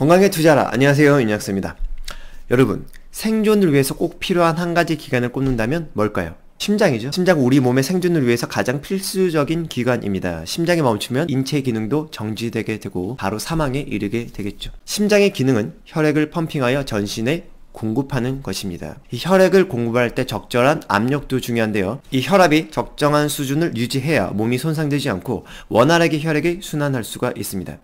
건강에 투자라. 안녕하세요. 윤약수입니다 여러분, 생존을 위해서 꼭 필요한 한 가지 기관을 꼽는다면 뭘까요? 심장이죠. 심장은 우리 몸의 생존을 위해서 가장 필수적인 기관입니다. 심장이 멈추면 인체 기능도 정지되게 되고 바로 사망에 이르게 되겠죠. 심장의 기능은 혈액을 펌핑하여 전신의 공급하는 것입니다. 이 혈액을 공급할 때 적절한 압력도 중요한데요. 이 혈압이 적정한 수준을 유지해야 몸이 손상되지 않고 원활하게 혈액이 순환할 수가 있습니다.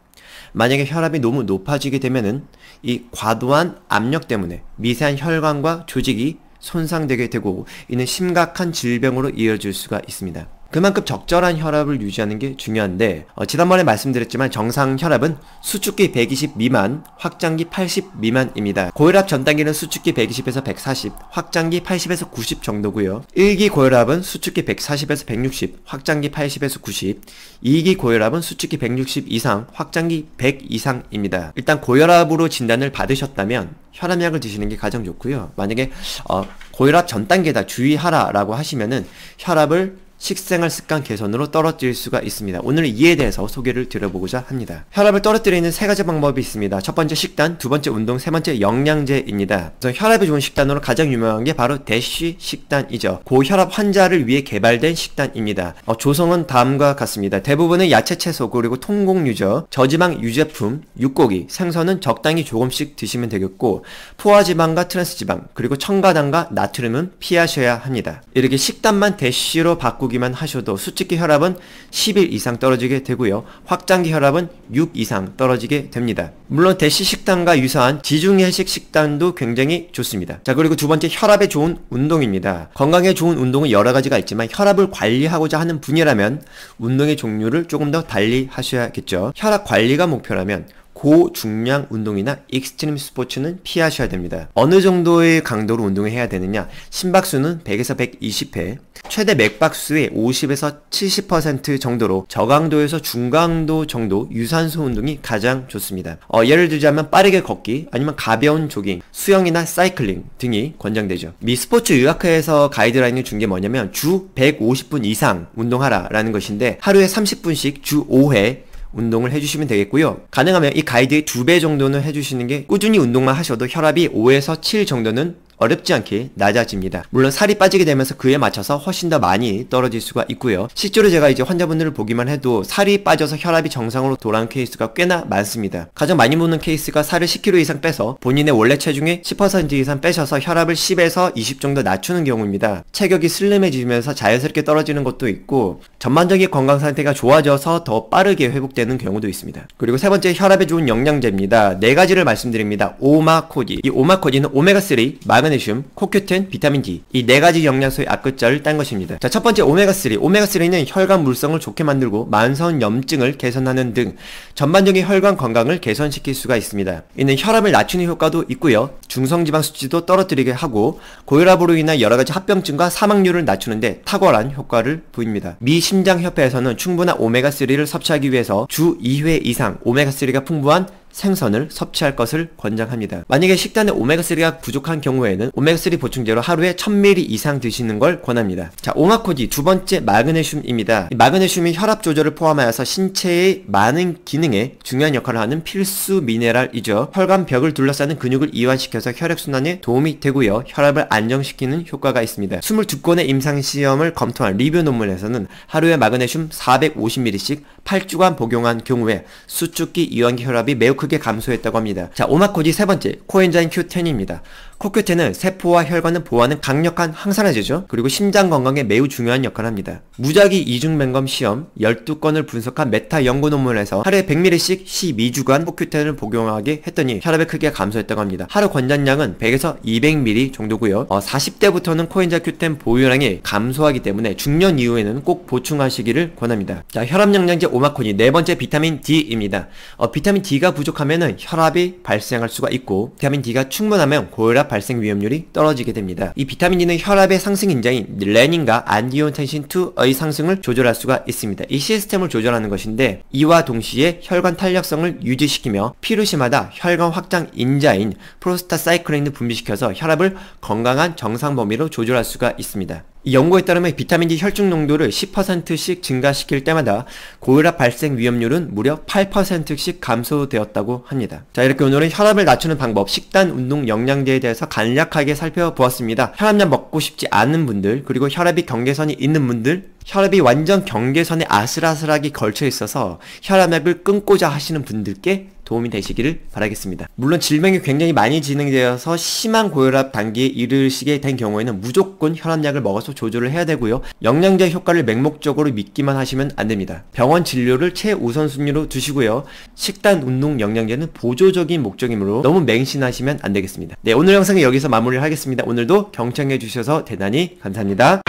만약에 혈압이 너무 높아지게 되면은 이 과도한 압력 때문에 미세한 혈관과 조직이 손상되게 되고 이는 심각한 질병으로 이어질 수가 있습니다. 그만큼 적절한 혈압을 유지하는 게 중요한데 어, 지난번에 말씀드렸지만 정상 혈압은 수축기 120 미만, 확장기 80 미만입니다. 고혈압 전 단계는 수축기 120에서 140, 확장기 80에서 90 정도고요. 1기 고혈압은 수축기 140에서 160, 확장기 80에서 90, 2기 고혈압은 수축기 160 이상, 확장기 100 이상입니다. 일단 고혈압으로 진단을 받으셨다면 혈압약을 드시는 게 가장 좋고요. 만약에 어, 고혈압 전 단계다 주의하라라고 하시면은 혈압을 식생활 습관 개선으로 떨어뜨릴 수가 있습니다. 오늘 이에 대해서 소개를 드려보고자 합니다. 혈압을 떨어뜨리는 세 가지 방법이 있습니다. 첫 번째 식단, 두 번째 운동, 세 번째 영양제입니다. 그래서 혈압이 좋은 식단으로 가장 유명한 게 바로 대쉬 식단이죠. 고혈압 환자를 위해 개발된 식단입니다. 어, 조성은 다음과 같습니다. 대부분은 야채, 채소, 그리고 통곡 류죠 저지방 유제품, 육고기, 생선은 적당히 조금씩 드시면 되겠고 포화지방과 트랜스지방, 그리고 첨가당과 나트륨은 피하셔야 합니다. 이렇게 식단만 대쉬로 바꾸 바꾸기만 하셔도 수직기 혈압은 10일 이상 떨어지게 되고요. 확장기 혈압은 6 이상 떨어지게 됩니다. 물론 대시 식단과 유사한 지중해식 식단도 굉장히 좋습니다. 자 그리고 두 번째 혈압에 좋은 운동입니다. 건강에 좋은 운동은 여러 가지가 있지만 혈압을 관리하고자 하는 분이라면 운동의 종류를 조금 더 달리 하셔야겠죠. 혈압 관리가 목표라면 고중량 운동이나 익스트림 스포츠는 피하셔야 됩니다. 어느 정도의 강도로 운동을 해야 되느냐? 심박수는 100에서 120회, 최대 맥박수의 50에서 70% 정도로 저강도에서 중강도 정도 유산소 운동이 가장 좋습니다. 어, 예를 들자면 빠르게 걷기, 아니면 가벼운 조깅, 수영이나 사이클링 등이 권장되죠. 미 스포츠 유학회에서 가이드라인을 준 게 뭐냐면 주 150분 이상 운동하라라는 것인데 하루에 30분씩 주 5회 운동을 해주시면 되겠고요. 가능하면 이 가이드의 두 배 정도는 해주시는 게 꾸준히 운동만 하셔도 혈압이 5에서 7 정도는 어렵지 않게 낮아집니다. 물론 살이 빠지게 되면서 그에 맞춰서 훨씬 더 많이 떨어질 수가 있고요. 실제로 제가 이제 환자분들을 보기만 해도 살이 빠져서 혈압이 정상으로 돌아온 케이스가 꽤나 많습니다. 가장 많이 묻는 케이스가 살을 10kg 이상 빼서 본인의 원래 체중의 10% 이상 빼셔서 혈압을 10에서 20 정도 낮추는 경우입니다. 체격이 슬림해지면서 자연스럽게 떨어지는 것도 있고 전반적인 건강 상태가 좋아져서 더 빠르게 회복되는 경우도 있습니다. 그리고 세 번째 혈압에 좋은 영양제입니다. 네 가지를 말씀드립니다. 오마코디. 이 오마코디는 오메가3, 마그 마그네슘, 코큐텐, 비타민 D 이 네 가지 영양소의 앞글자를 딴 것입니다. 자, 첫 번째 오메가3. 오메가3는 혈관 물성을 좋게 만들고 만성 염증을 개선하는 등 전반적인 혈관 건강을 개선시킬 수가 있습니다. 이는 혈압을 낮추는 효과도 있고요. 중성지방 수치도 떨어뜨리게 하고 고혈압으로 인한 여러 가지 합병증과 사망률을 낮추는데 탁월한 효과를 보입니다. 미 심장협회에서는 충분한 오메가3를 섭취하기 위해서 주 2회 이상 오메가3가 풍부한 생선을 섭취할 것을 권장합니다. 만약에 식단에 오메가3가 부족한 경우에는 오메가3 보충제로 하루에 1000ml 이상 드시는 걸 권합니다. 자, 오마코디 두 번째 마그네슘입니다. 마그네슘이 혈압 조절을 포함하여서 신체의 많은 기능에 중요한 역할을 하는 필수 미네랄이죠. 혈관벽을 둘러싸는 근육을 이완시켜서 혈액순환에 도움이 되고요. 혈압을 안정시키는 효과가 있습니다. 22건의 임상시험을 검토한 리뷰 논문에서는 하루에 마그네슘 450ml씩 8주간 복용한 경우에 수축기 이완기 혈압이 매우 큰 크게 감소했다고 합니다. 자, 오마코지 세 번째, 코엔자인 Q10입니다. 코큐텐은 세포와 혈관을 보호하는 강력한 항산화제죠. 그리고 심장 건강에 매우 중요한 역할을 합니다. 무작위 이중맹검 시험 12건을 분석한 메타 연구 논문에서 하루에 100ml씩 12주간 코큐텐을 복용하게 했더니 혈압이 크게 감소했다고 합니다. 하루 권장량은 100에서 200ml 정도고요. 어, 40대부터는 코엔자 큐텐 보유량이 감소하기 때문에 중년 이후에는 꼭 보충하시기를 권합니다. 자, 혈압 영양제 오마콘이 네 번째 비타민 D입니다. 어, 비타민 D가 부족하면 혈압이 발생할 수가 있고 비타민 D가 충분하면 고혈압 혈압 발생 위험률이 떨어지게 됩니다. 이 비타민 D는 혈압의 상승 인자인 레닌과 안디오텐신2의 상승을 조절할 수가 있습니다. 이 시스템을 조절하는 것인데 이와 동시에 혈관 탄력성을 유지시키며 피루시마다 혈관 확장 인자인 프로스타사이클린을 분비시켜서 혈압을 건강한 정상 범위로 조절할 수가 있습니다. 이 연구에 따르면 비타민 D 혈중 농도를 10%씩 증가시킬 때마다 고혈압 발생 위험률은 무려 8%씩 감소되었다고 합니다. 자 이렇게 오늘은 혈압을 낮추는 방법, 식단, 운동, 영양제에 대해서 간략하게 살펴보았습니다. 혈압약 먹고 싶지 않은 분들 그리고 혈압이 경계선이 있는 분들 혈압이 완전 경계선에 아슬아슬하게 걸쳐 있어서 혈압약을 끊고자 하시는 분들께 도움이 되시기를 바라겠습니다. 물론 질병이 굉장히 많이 진행되어서 심한 고혈압 단계에 이르시게 된 경우에는 무조건 혈압약을 먹어서 조절을 해야 되고요. 영양제 효과를 맹목적으로 믿기만 하시면 안 됩니다. 병원 진료를 최우선순위로 두시고요. 식단, 운동, 영양제는 보조적인 목적이므로 너무 맹신하시면 안 되겠습니다. 네, 오늘 영상은 여기서 마무리를 하겠습니다. 오늘도 경청해 주셔서 대단히 감사합니다.